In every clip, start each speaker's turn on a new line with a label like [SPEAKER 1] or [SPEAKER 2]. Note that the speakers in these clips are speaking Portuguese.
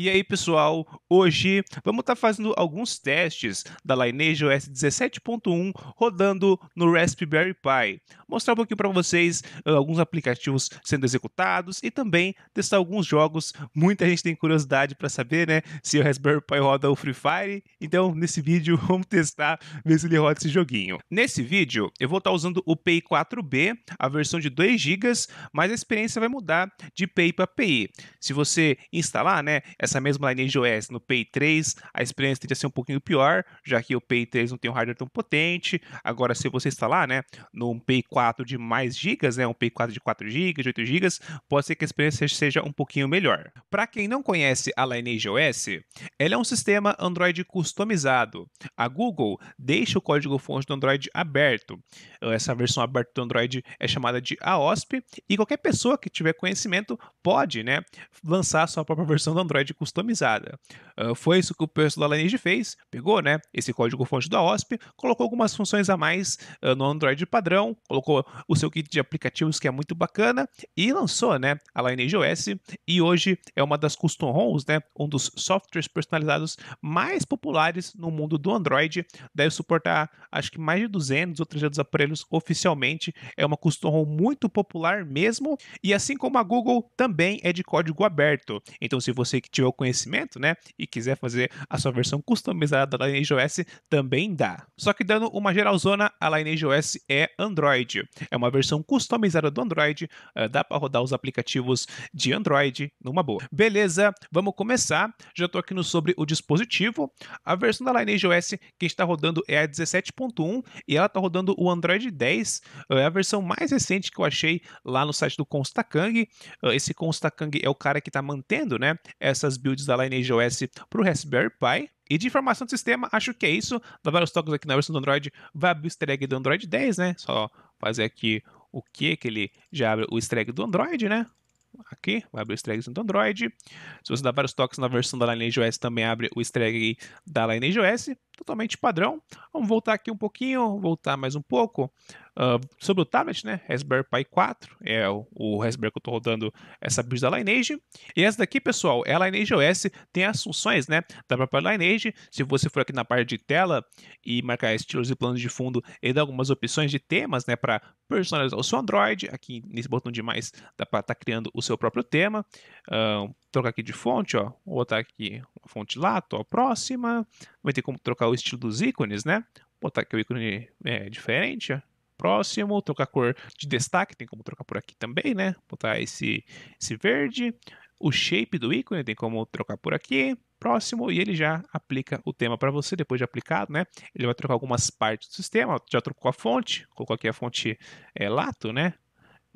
[SPEAKER 1] E aí, pessoal, hoje vamos estar tá fazendo alguns testes da Lineage OS 17.1 rodando no Raspberry Pi. Mostrar um pouquinho para vocês uh, alguns aplicativos sendo executados e também testar alguns jogos. Muita gente tem curiosidade para saber, né, se o Raspberry Pi roda o Free Fire. Então, nesse vídeo vamos testar ver se ele roda esse joguinho. Nesse vídeo, eu vou estar tá usando o PI 4B, a versão de 2 GB, mas a experiência vai mudar de PI para PI. Se você instalar, né, essa essa mesma Lineage OS no Pay 3, a experiência teria ser um pouquinho pior, já que o Pay 3 não tem um hardware tão potente. Agora, se você instalar, né, num Pay 4 de mais gigas, né, um Pay 4 de 4 GB, de 8 GB, pode ser que a experiência seja um pouquinho melhor. Para quem não conhece a Lineage OS, ela é um sistema Android customizado. A Google deixa o código-fonte do Android aberto. Essa versão aberta do Android é chamada de AOSP e qualquer pessoa que tiver conhecimento pode, né, lançar sua própria versão do Android customizada. Uh, foi isso que o pessoal da Lineage fez, pegou né, esse código-fonte da OSP, colocou algumas funções a mais uh, no Android padrão, colocou o seu kit de aplicativos, que é muito bacana, e lançou né, a Lineage OS, e hoje é uma das custom ROMs, né, um dos softwares personalizados mais populares no mundo do Android, deve suportar acho que mais de 200 ou 300 aparelhos oficialmente, é uma custom ROM muito popular mesmo, e assim como a Google, também é de código aberto, então se você que o conhecimento, né? E quiser fazer a sua versão customizada da LineageOS, também dá. Só que dando uma geralzona, a LineageOS é Android. É uma versão customizada do Android, eh, dá para rodar os aplicativos de Android numa boa. Beleza, vamos começar. Já estou aqui no sobre o dispositivo. A versão da LineageOS que está rodando é a 17.1 e ela está rodando o Android 10. É a versão mais recente que eu achei lá no site do Constakang. Eh, esse Constakang é o cara que está mantendo, né, essas das builds da Lineage OS para o Raspberry Pi. E de informação do sistema, acho que é isso. Vai vários toques aqui na versão do Android. Vai abrir o easter egg do Android 10, né? Só fazer aqui o que que ele já abre o easter egg do Android, né? Aqui, vai abrir o easter egg do Android. Se você dá vários toques na versão da Lineage OS, também abre o easter egg da Lineage OS. Totalmente padrão. Vamos voltar aqui um pouquinho, voltar mais um pouco. Ah, sobre o tablet, né? Raspberry Pi 4 é o, o Raspberry que eu estou rodando essa build da Lineage. E essa daqui, pessoal, é a Lineage OS, tem as funções, né? Da própria Lineage. Se você for aqui na parte de tela e marcar estilos e planos de fundo, ele dá algumas opções de temas, né? Para personalizar o seu Android. Aqui nesse botão de mais, dá para estar tá criando o seu próprio tema. Uh, trocar aqui de fonte, ó. Vou botar aqui uma fonte lato, ó, próxima. Vai ter como trocar o estilo dos ícones, né? Vou botar aqui o ícone é, diferente, ó próximo, trocar a cor de destaque, tem como trocar por aqui também, né? Botar esse, esse verde, o shape do ícone, tem como trocar por aqui, próximo, e ele já aplica o tema para você, depois de aplicado, né? Ele vai trocar algumas partes do sistema, já trocou a fonte, colocou aqui a fonte é, Lato, né?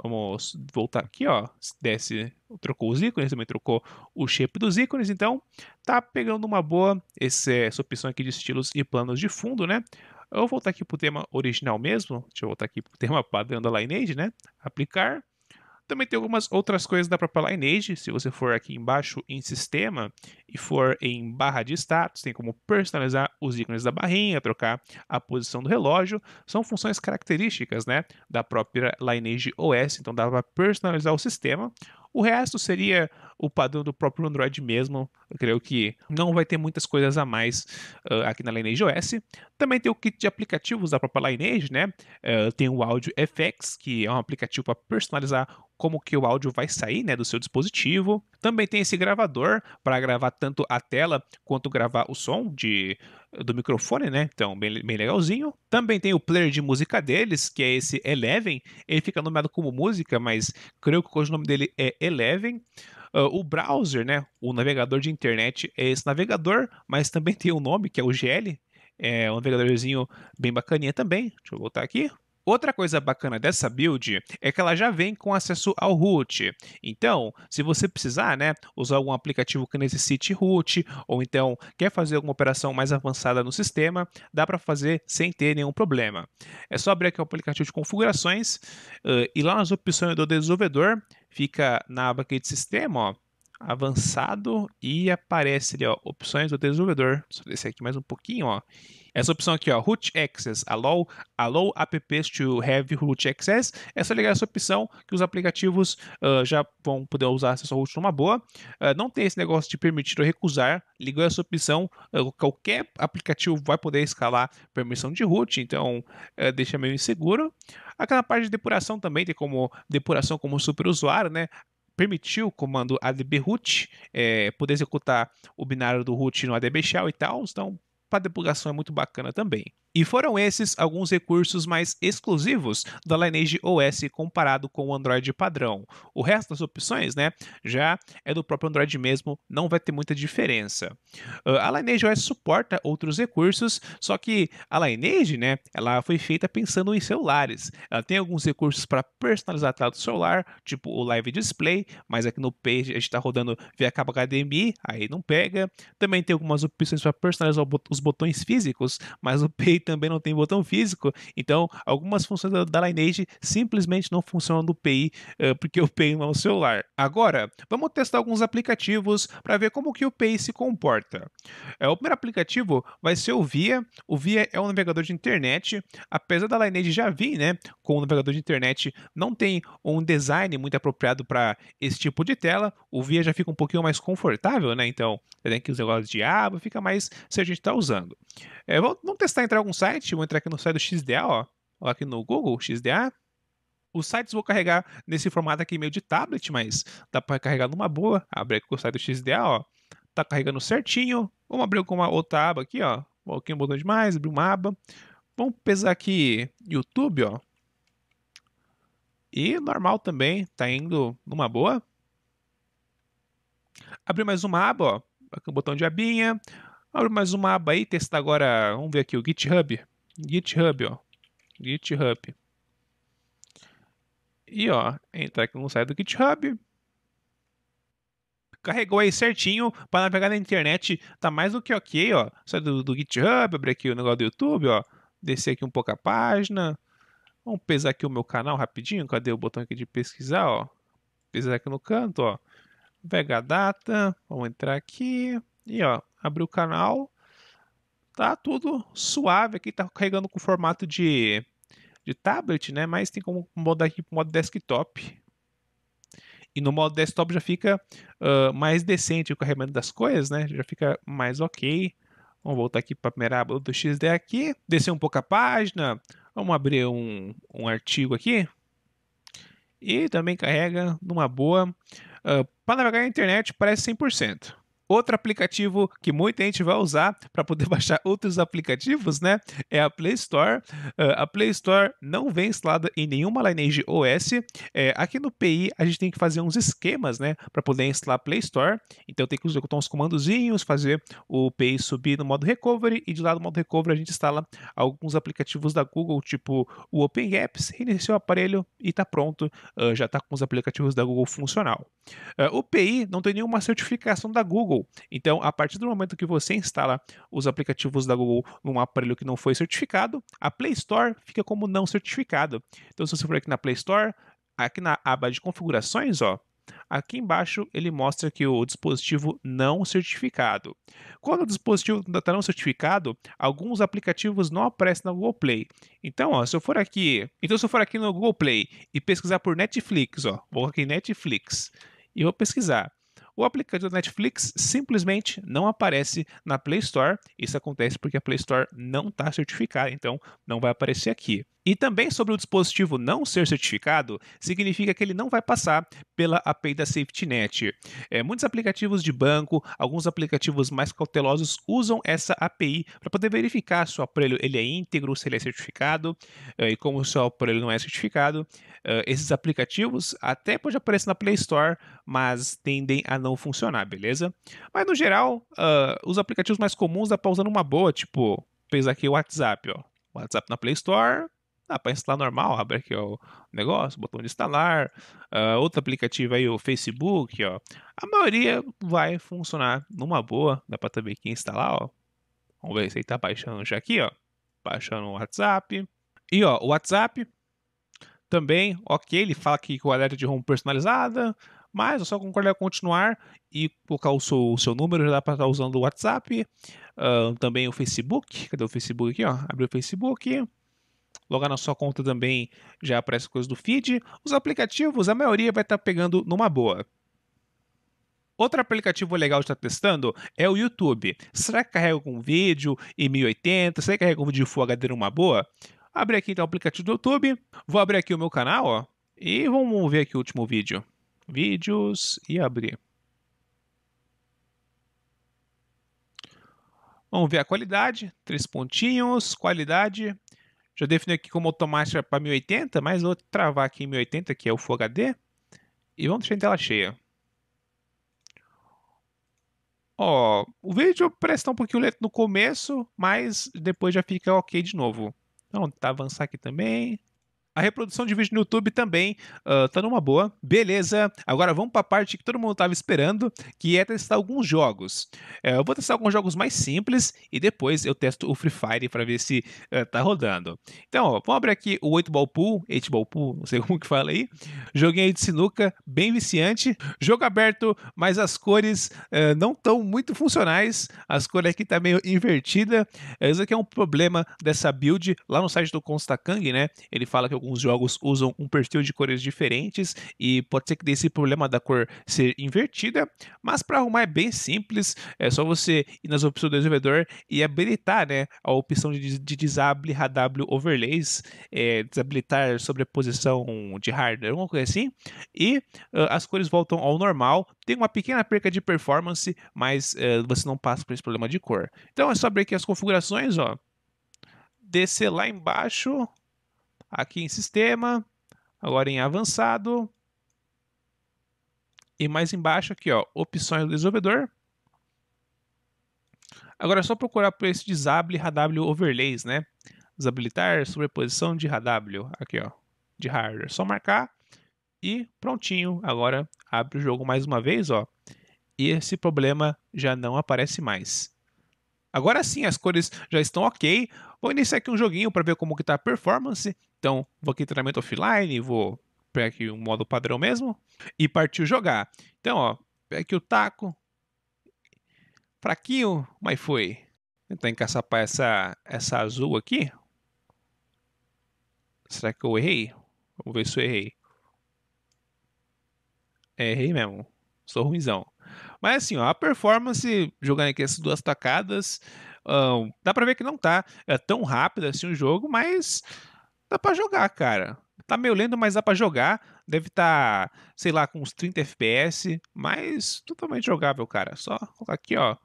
[SPEAKER 1] Vamos voltar aqui, ó. Desce, trocou os ícones, também trocou o shape dos ícones. Então, tá pegando uma boa esse, essa opção aqui de estilos e planos de fundo, né? Eu vou voltar aqui para o tema original mesmo. Deixa eu voltar aqui para o tema padrão da Lineage, né? Aplicar. Também tem algumas outras coisas da própria Lineage. Se você for aqui embaixo em Sistema e for em barra de status, tem como personalizar os ícones da barrinha, trocar a posição do relógio. São funções características né, da própria Lineage OS, então dá para personalizar o sistema. O resto seria o padrão do próprio Android mesmo. Eu creio que não vai ter muitas coisas a mais uh, aqui na Lineage OS. Também tem o kit de aplicativos da própria Lineage, né? Uh, tem o Audio FX, que é um aplicativo para personalizar como que o áudio vai sair né, do seu dispositivo. Também tem esse gravador para gravar tanto a tela quanto gravar o som de do microfone, né? Então, bem, bem legalzinho. Também tem o player de música deles, que é esse Eleven. Ele fica nomeado como música, mas creio que hoje o nome dele é Eleven. Uh, o browser, né? O navegador de internet é esse navegador, mas também tem um nome que é o GL. É um navegadorzinho bem bacaninha também. Deixa eu voltar aqui. Outra coisa bacana dessa build é que ela já vem com acesso ao root. Então, se você precisar, né, usar algum aplicativo que necessite root ou então quer fazer alguma operação mais avançada no sistema, dá para fazer sem ter nenhum problema. É só abrir aqui o aplicativo de configurações uh, e lá nas opções do desenvolvedor fica na aba aqui de sistema, ó, avançado e aparece ali, ó, opções do desenvolvedor. Só descer aqui mais um pouquinho, ó. Essa opção aqui, ó, root access, allow, allow apps to have root access. É só ligar essa opção que os aplicativos uh, já vão poder usar acesso ao root numa boa. Uh, não tem esse negócio de permitir ou recusar. Ligou essa opção, uh, qualquer aplicativo vai poder escalar permissão de root, então deixa meio inseguro. Aquela parte de depuração também tem como depuração como superusuário, né? permitiu o comando adb root é, poder executar o binário do root no adb shell e tal, então para depuração é muito bacana também. E foram esses alguns recursos mais exclusivos da Lineage OS comparado com o Android padrão. O resto das opções, né, já é do próprio Android mesmo, não vai ter muita diferença. Ah, a Lineage OS suporta outros recursos, só que a Lineage, né, ela foi feita pensando em celulares. Ela tem alguns recursos para personalizar tela celular, tipo o Live Display, mas aqui no Page a gente está rodando via cabo HDMI, aí não pega. Também tem algumas opções para personalizar os botões físicos, mas o Page também não tem botão físico, então algumas funções da, Lineage simplesmente não funcionam no PI, eh, porque o PI não é um celular. Agora, vamos testar alguns aplicativos para ver como que o PI se comporta. É, o primeiro aplicativo vai ser o Via. O Via é um navegador de internet, apesar da Lineage já vir né, com o um navegador de internet, não tem um design muito apropriado para esse tipo de tela, o Via já fica um pouquinho mais confortável, né? Então, tem que os negócios de aba, fica mais se a gente está usando. É, vamos, vamos testar entrar alguns site, vou entrar aqui no site do XDA, ó, ó aqui no Google, XDA. Os sites vou carregar nesse formato aqui meio de tablet, mas dá para carregar numa boa. Abre aqui o site do XDA, ó. Tá carregando certinho. Vamos abrir com uma outra aba aqui, ó. um pouquinho botão de mais, abrir uma aba. Vamos pesar aqui YouTube, ó. E normal também, tá indo numa boa. Abrir mais uma aba, ó. Aqui um botão de abinha. Abre mais uma aba aí, testar agora. Vamos ver aqui o GitHub. GitHub, ó. GitHub. E ó, entra aqui no site do GitHub. Carregou aí certinho para navegar na internet. Tá mais do que ok, ó. Sai do, do GitHub, abre aqui o negócio do YouTube, ó. Descer aqui um pouco a página. Vamos pesar aqui o meu canal rapidinho. Cadê o botão aqui de pesquisar, ó? Pesar aqui no canto, ó. Pega a data. Vamos entrar aqui. E ó, abri o canal, tá tudo suave aqui, tá carregando com formato de, de tablet, né? Mas tem como mudar aqui para modo desktop. E no modo desktop já fica uh, mais decente o carregamento das coisas, né? Já fica mais ok. Vamos voltar aqui para a primeira aba do XD aqui, descer um pouco a página, vamos abrir um, um artigo aqui. E também carrega numa boa. Uh, ah, para navegar na internet parece 100%. Outro aplicativo que muita gente vai usar para poder baixar outros aplicativos, né? É a Play Store. Uh, a Play Store não vem instalada em nenhuma Lineage OS. É, aqui no PI a gente tem que fazer uns esquemas, né? Para poder instalar a Play Store. Então tem que executar uns comandozinhos, fazer o PI subir no modo recovery e de lá do modo recovery a gente instala alguns aplicativos da Google, tipo o Open Apps, reinicia o aparelho e está pronto. Uh, já está com os aplicativos da Google funcional. Uh, o PI não tem nenhuma certificação da Google Google. Então, a partir do momento que você instala os aplicativos da Google num aparelho que não foi certificado, a Play Store fica como não certificado. Então, se você for aqui na Play Store, aqui na aba de configurações, ó, Aqui embaixo ele mostra que o dispositivo não certificado. Quando o dispositivo está não certificado, alguns aplicativos não aparecem na Google Play. Então, ó, se eu for aqui, então se eu for aqui no Google Play e pesquisar por Netflix, ó, vou aqui Netflix e vou pesquisar o aplicativo da Netflix simplesmente não aparece na Play Store. Isso acontece porque a Play Store não está certificada, então não vai aparecer aqui. E também sobre o dispositivo não ser certificado, significa que ele não vai passar pela API da SafetyNet. É, muitos aplicativos de banco, alguns aplicativos mais cautelosos usam essa API para poder verificar se o aparelho ele é íntegro, se ele é certificado, é, e como o seu aparelho não é certificado, é, esses aplicativos até pode aparecer na Play Store, mas tendem a não funcionar, beleza? Mas no geral, ah, os aplicativos mais comuns dá para usar numa boa, tipo, fez aqui o WhatsApp, ó. WhatsApp na Play Store, dá ah, para instalar normal, abre aqui ó, o negócio, botão de instalar, uh, outro aplicativo aí, o Facebook, ó. A maioria vai funcionar numa boa, dá para também aqui instalar, ó. Vamos ver se ele tá baixando já aqui, ó. Baixando o WhatsApp. E ó, o WhatsApp também, ok, ele fala aqui com o alerta de home personalizada, mas é só concordar continuar e colocar o seu, o seu número, já dá para estar tá usando o WhatsApp, uh, também o Facebook, cadê o Facebook aqui, ó? abriu o Facebook, logar na sua conta também já aparece coisa do feed. Os aplicativos, a maioria vai estar tá pegando numa boa. Outro aplicativo legal de estar tá testando é o YouTube. Será que carrega com vídeo em 1080? Será que carrega com vídeo Full HD numa boa? Abre aqui então o aplicativo do YouTube. Vou abrir aqui o meu canal, ó. E vamos ver aqui o último vídeo. Vídeos e abrir. Vamos ver a qualidade. Três pontinhos, qualidade. Já defini aqui como automática para 1080, mas vou travar aqui em 1080, que é o Full HD. E vamos deixar em tela cheia. Ó, o vídeo presta um pouquinho lento no começo, mas depois já fica ok de novo. Então, tá avançar aqui também. A reprodução de vídeo no YouTube também uh, tá numa boa. Beleza. Agora vamos para a parte que todo mundo tava esperando, que é testar alguns jogos. Uh, eu vou testar alguns jogos mais simples e depois eu testo o Free Fire para ver se uh, tá rodando. Então, ó, vamos abrir aqui o 8 Ball Pool, 8 Ball Pool, não sei como que fala aí. Joguinho aí de sinuca, bem viciante. Jogo aberto, mas as cores uh, não estão muito funcionais. As cores aqui tá meio invertida. Isso aqui é um problema dessa build lá no site do Constakang, né? Ele fala que eu alguns jogos usam um perfil de cores diferentes e pode ser que dê esse problema da cor ser invertida, mas para arrumar é bem simples, é só você ir nas opções do desenvolvedor e habilitar né, a opção de, de disable HW overlays, é, desabilitar sobreposição de hardware, alguma coisa assim, e uh, as cores voltam ao normal, tem uma pequena perca de performance, mas uh, você não passa por esse problema de cor. Então é só abrir aqui as configurações, ó, descer lá embaixo, aqui em sistema, agora em avançado e mais embaixo aqui, ó, opções do desenvolvedor. Agora é só procurar por esse disable radW overlays, né? Desabilitar sobreposição de radW aqui, ó, de hardware. Só marcar e prontinho. Agora abre o jogo mais uma vez, ó. E esse problema já não aparece mais. Agora sim, as cores já estão ok. Vou iniciar aqui um joguinho para ver como que tá a performance. Então, vou aqui treinamento offline, vou pegar aqui um modo padrão mesmo e partiu jogar. Então, ó, pega aqui o taco. Fraquinho, mas foi. Tentar encaçapar essa, essa azul aqui. Será que eu errei? Vamos ver se eu errei. errei mesmo. Sou ruimzão. Mas assim, ó, a performance jogando aqui essas duas tacadas dá pra ver que não tá é tão rápido assim o jogo, mas dá pra jogar, cara. Tá meio lento, mas dá pra jogar. Deve estar, tá, sei lá, com uns 30 FPS, mas totalmente jogável, cara. Só colocar aqui, ó.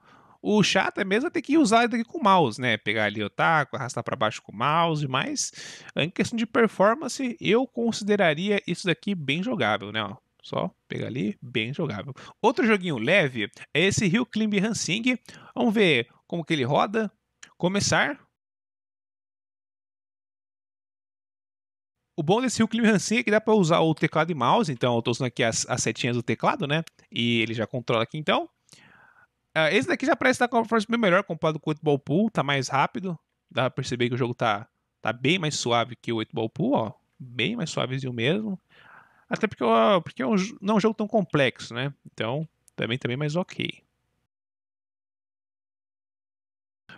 [SPEAKER 1] O chato é mesmo ter que usar ele com o mouse, né? Pegar ali o taco, arrastar para baixo com o mouse, mas em questão de performance, eu consideraria isso daqui bem jogável, né? Ó, só pegar ali, bem jogável. Outro joguinho leve é esse Rio Climb Hansing. Vamos ver como que ele roda, começar. O bom desse Hulk Hansen é que dá para usar o teclado e mouse, então eu estou usando aqui as, as, setinhas do teclado, né? E ele já controla aqui então. Uh, esse daqui já parece estar tá com uma performance bem melhor comparado com o 8 Ball Pool, tá mais rápido. Dá pra perceber que o jogo tá, tá bem mais suave que o 8 Ball Pool, ó. Bem mais suavezinho mesmo. Até porque, ó, porque é um, não é um jogo tão complexo, né? Então, também, também tá mais ok.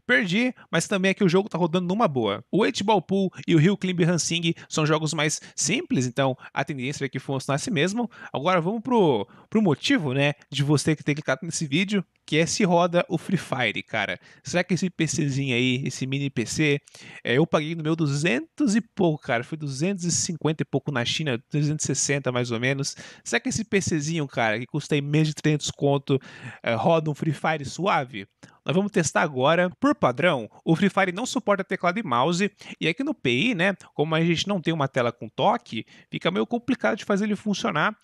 [SPEAKER 1] Perdi, mas também é que o jogo tá rodando numa boa. O 8 Ball Pool e o Rio Climb Hansing são jogos mais simples, então a tendência é que funcionasse mesmo. Agora vamos pro, pro motivo, né, de você que tem clicado nesse vídeo, que é se roda o Free Fire, cara. Será que esse PCzinho aí, esse mini PC, é, eu paguei no meu 200 e pouco, cara. Foi 250 e pouco na China, 360 mais ou menos. Será que esse PCzinho, cara, que custa aí menos de 300 conto, é, roda um Free Fire suave? Nós vamos testar agora. Por padrão, o Free Fire não suporta teclado e mouse, e aqui no PI, né, como a gente não tem uma tela com toque, fica meio complicado de fazer ele funcionar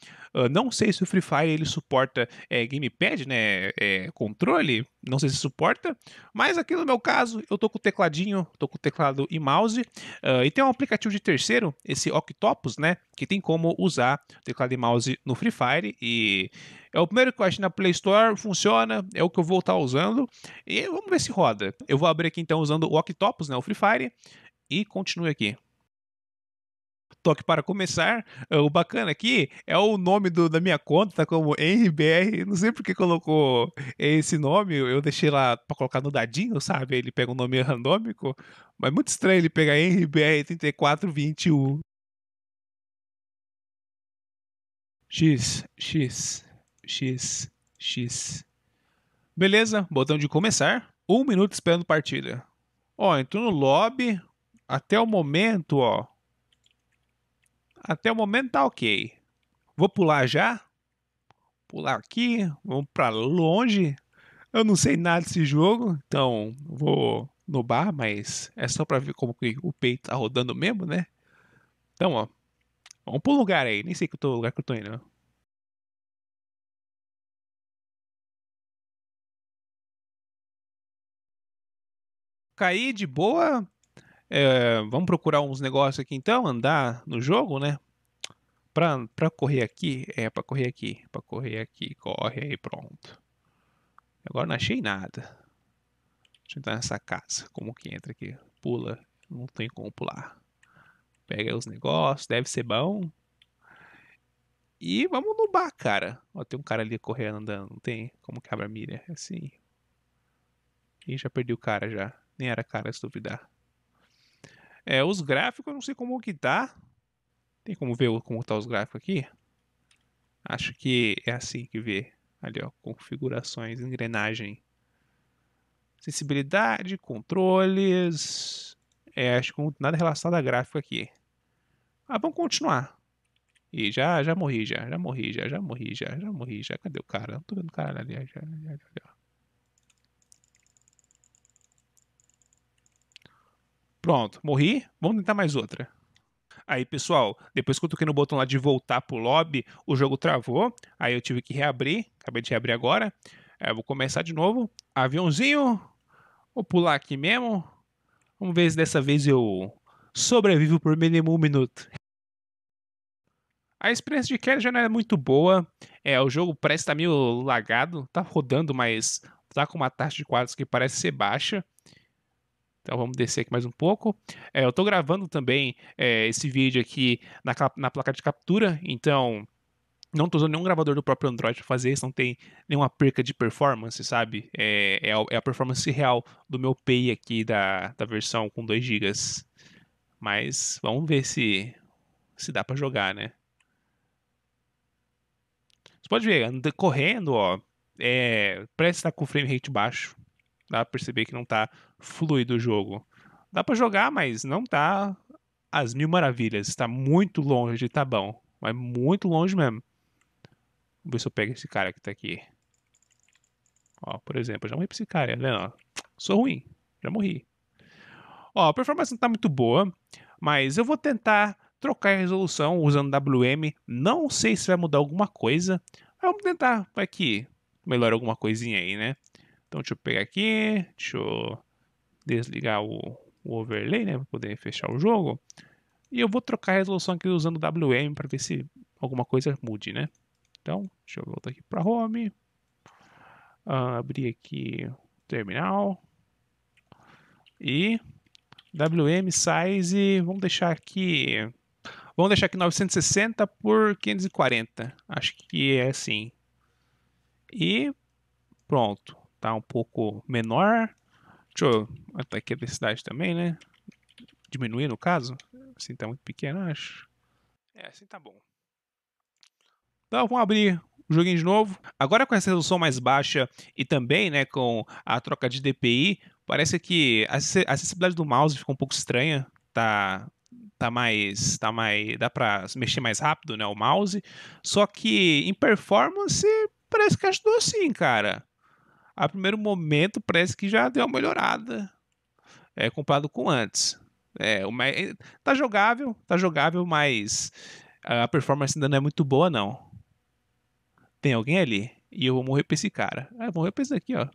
[SPEAKER 1] não sei se o Free Fire ele suporta é, gamepad, né? É, controle, não sei se suporta, mas aqui no meu caso eu tô com o tecladinho, tô com o teclado e mouse, uh, e tem um aplicativo de terceiro, esse Octopus, né? Que tem como usar teclado e mouse no Free Fire e é o primeiro que eu acho na Play Store, funciona, é o que eu vou estar tá usando. E vamos ver se roda. Eu vou abrir aqui então usando o Octopus, né, o Free Fire, e continue aqui toque para começar. É, o bacana aqui é o nome do, da minha conta, tá como HenryBR. Não sei porque colocou esse nome, eu deixei lá para colocar no dadinho, sabe? Ele pega um nome randômico, mas muito estranho ele pegar HenryBR3421. X, X, X, X. Beleza, botão de começar. Um minuto esperando partida. Ó, entrou no lobby. Até o momento, ó, até o momento tá ok. Vou pular já? Pular aqui, vamos para longe. Eu não sei nada desse jogo, então vou no bar, mas é só para ver como que o peito tá rodando mesmo, né? Então, ó, vamos pro lugar aí. Nem sei que eu tô, lugar que eu tô indo. Né? Caí de boa, é, vamos procurar uns negócios aqui então, andar no jogo, né? Pra, pra correr aqui, é, pra correr aqui, pra correr aqui, corre aí, pronto. Agora não achei nada. Deixa eu entrar nessa casa, como que entra aqui? Pula, não tem como pular. Pega os negócios, deve ser bom. E vamos no bar, cara. Ó, tem um cara ali correndo, andando, não tem? Como que abre a mira? É assim. Ih, já perdi o cara já. Nem era cara se duvidar. É, os gráficos eu não sei como que tá. Tem como ver como tá os gráficos aqui? Acho que é assim que vê. Ali, ó, configurações, engrenagem. Sensibilidade, controles. É, acho que nada relacionado a gráfico aqui. Ah, vamos continuar. E já, já morri, já, já morri, já, já morri, já, já morri, já. Cadê o cara? Não tô vendo o cara ali, já, já, já, já. Pronto, morri. Vamos tentar mais outra. Aí, pessoal, depois que eu toquei no botão lá de voltar pro lobby, o jogo travou. Aí eu tive que reabrir. Acabei de reabrir agora. É, vou começar de novo. Aviãozinho. Vou pular aqui mesmo. Vamos ver se dessa vez eu sobrevivo por mínimo um minuto. A experiência de Kelly já não é muito boa. É, o jogo parece estar tá meio lagado, tá rodando, mas tá com uma taxa de quadros que parece ser baixa. Então vamos descer aqui mais um pouco. É, eu estou gravando também é, esse vídeo aqui na, na placa de captura, então não estou usando nenhum gravador do próprio Android para fazer isso, não tem nenhuma perca de performance, sabe? É, é, a, é a performance real do meu Pay aqui da, da versão com 2 GB. Mas vamos ver se, se dá para jogar, né? Você pode ver, correndo, ó, é, parece estar tá com o frame rate baixo. Dá pra perceber que não tá fluido o jogo. Dá para jogar, mas não tá às mil maravilhas. Está muito longe de tá bom. Mas muito longe mesmo. Vamos ver se eu pego esse cara que tá aqui. Ó, por exemplo, já morri pra esse cara, né? sou ruim, já morri. Ó, a performance não tá muito boa, mas eu vou tentar trocar a resolução usando WM. Não sei se vai mudar alguma coisa. Mas vamos tentar, vai que melhora alguma coisinha aí, né? Então deixa eu pegar aqui, deixa eu desligar o, o overlay, né, para poder fechar o jogo. E eu vou trocar a resolução aqui usando WM para ver se alguma coisa mude, né? Então, deixa eu voltar aqui para home. Uh, abrir aqui terminal. E WM size, vamos deixar aqui Vamos deixar aqui 960 por 540. Acho que é assim. E pronto tá um pouco menor. Deixa eu até aqui a densidade também, né? Diminuir no caso. Assim tá muito pequeno, acho. É, assim tá bom. Então vamos abrir o joguinho de novo. Agora com essa resolução mais baixa e também né, com a troca de DPI, parece que a acessibilidade do mouse ficou um pouco estranha. Tá, tá mais, tá mais, dá para mexer mais rápido, né, o mouse. Só que em performance parece que ajudou sim, cara a primeiro momento parece que já deu uma melhorada é, comparado com antes. É, o, eh, tá jogável, tá jogável, mas a performance ainda não é muito boa, não. Tem alguém ali. E eu vou morrer pra esse cara. Ah, eu vou morrer pra esse aqui, ó.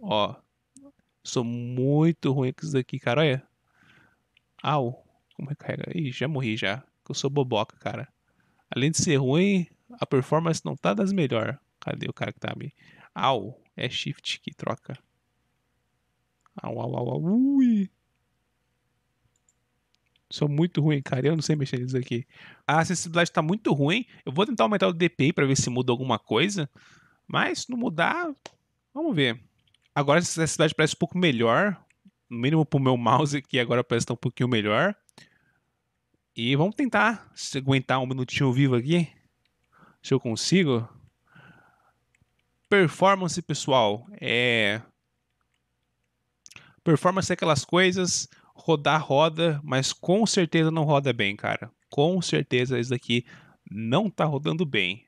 [SPEAKER 1] Ó. Sou muito ruim com isso daqui, cara. Olha. Au. Como recarrega? Ih, já morri já. Que eu sou boboca, cara. Além de ser ruim, a performance não tá das melhores. Cadê o cara que tá ali? Au, é shift que troca. Au, au, au, au. Ui. Sou muito ruim, cara. Eu não sei mexer nisso aqui. A acessibilidade está muito ruim. Eu vou tentar aumentar o DPI para ver se muda alguma coisa. Mas se não mudar, vamos ver. Agora a acessibilidade parece um pouco melhor. No mínimo para o meu mouse, que agora parece estar tá um pouquinho melhor. E vamos tentar se aguentar um minutinho vivo aqui. Se eu consigo performance, pessoal, é. Performance é aquelas coisas, rodar roda, mas com certeza não roda bem, cara. Com certeza isso daqui não tá rodando bem.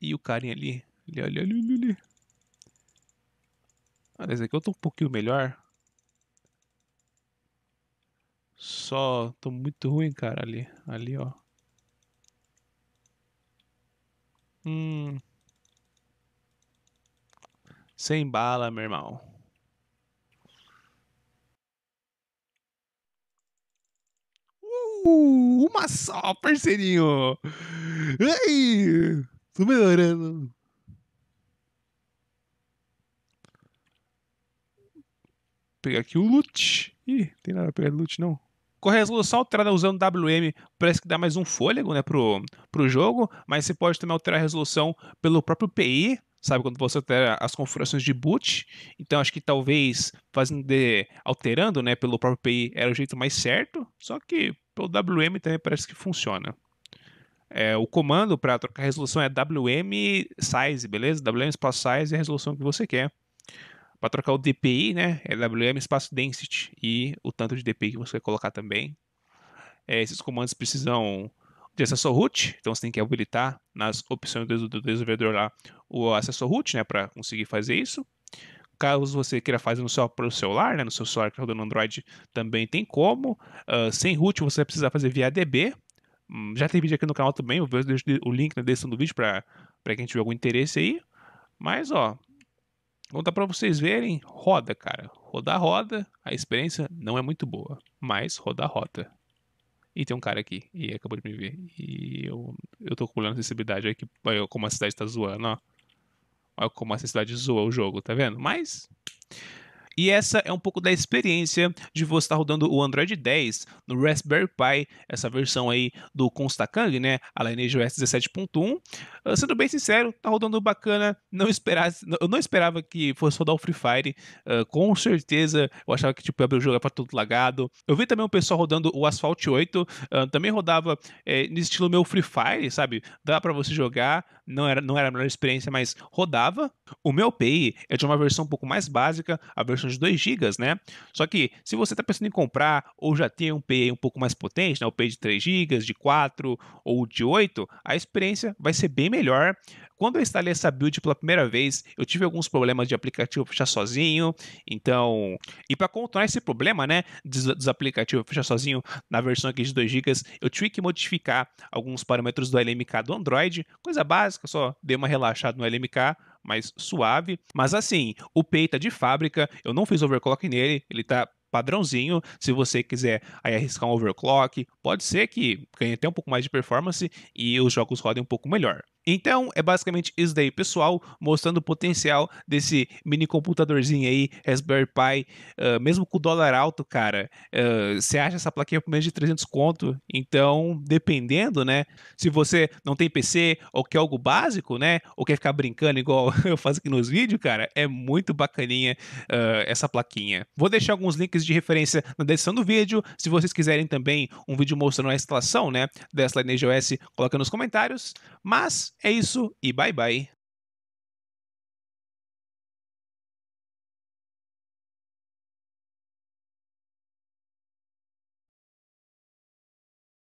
[SPEAKER 1] E o carinha ali. olha ali, ali, ali. Ah, esse aqui eu tô um pouquinho melhor. Só tô muito ruim, cara, ali. Ali, ó. Hum. Sem bala, meu irmão. Uh, uma só, parceirinho! Ei! Tô melhorando. Vou pegar aqui o loot. Ih, tem nada pra pegar loot, não. Com a resolução alterada usando WM, parece que dá mais um fôlego, né, pro, pro jogo, mas você pode também alterar a resolução pelo próprio PI, sabe? Quando você altera as configurações de boot. Então acho que talvez fazendo de, alterando né, pelo próprio PI era o jeito mais certo. Só que pelo WM também parece que funciona. É, o comando para trocar a resolução é WM size, beleza? WM espaço size é a resolução que você quer. Para trocar o DPI, né? É WM espaço density e o tanto de DPI que você quer colocar também. É, esses comandos precisam de acesso root, então você tem que habilitar nas opções do, desenvolvedor lá o acesso root, né? Para conseguir fazer isso. Caso você queira fazer no seu próprio celular, né, no seu celular que está rodando Android, também tem como. Uh, sem root você vai precisar fazer via ADB, já tem vídeo aqui no canal também, eu deixo o link na descrição do vídeo para quem tiver algum interesse aí. Mas, ó, vou dar para vocês verem, roda, cara. Rodar, roda, a experiência não é muito boa, mas rodar, roda. E tem um cara aqui, e acabou de me ver. E eu, eu tô acumulando sensibilidade, aqui olha como a cidade tá zoando, ó. Olha como a cidade zoa o jogo, tá vendo? Mas... E essa é um pouco da experiência de você estar rodando o Android 10 no Raspberry Pi, essa versão aí do Constacang, né? A Lineage OS 17.1 sendo bem sincero, tá rodando bacana. Não esperasse, eu não esperava que fosse rodar o Free Fire. Uh, com certeza, eu achava que tipo, ia abrir o jogo era pra tudo lagado. Eu vi também um pessoal rodando o Asphalt 8. Uh, também rodava é, no estilo meu Free Fire, sabe? Dá para você jogar. Não era, não era a melhor experiência, mas rodava. O meu Pay é de uma versão um pouco mais básica, a versão de 2 GB, né? Só que se você tá pensando em comprar ou já tem um Pay um pouco mais potente, né? O Pay de 3 GB, de 4 ou de 8, a experiência vai ser bem melhor melhor. Quando eu instalei essa build pela primeira vez, eu tive alguns problemas de aplicativo fechar sozinho. Então, e para contornar esse problema, né, dos, dos aplicativos fechar sozinho na versão aqui de 2 GB, eu tive que modificar alguns parâmetros do LMK do Android, coisa básica, só dei uma relaxada no LMK, mais suave. Mas assim, o peita tá de fábrica, eu não fiz overclock nele, ele tá padrãozinho. Se você quiser aí arriscar um overclock, pode ser que ganhe até um pouco mais de performance e os jogos rodem um pouco melhor. Então, é basicamente isso daí, pessoal, mostrando o potencial desse mini computadorzinho aí, Raspberry Pi, uh, mesmo com o dólar alto, cara, você uh, acha essa plaquinha por menos de 300 conto, então, dependendo, né, se você não tem PC ou quer algo básico, né, ou quer ficar brincando igual eu faço aqui nos vídeos, cara, é muito bacaninha uh, essa plaquinha. Vou deixar alguns links de referência na descrição do vídeo, se vocês quiserem também um vídeo mostrando a instalação, né, dessa Lineage OS, coloca nos comentários, mas é isso e bye bye.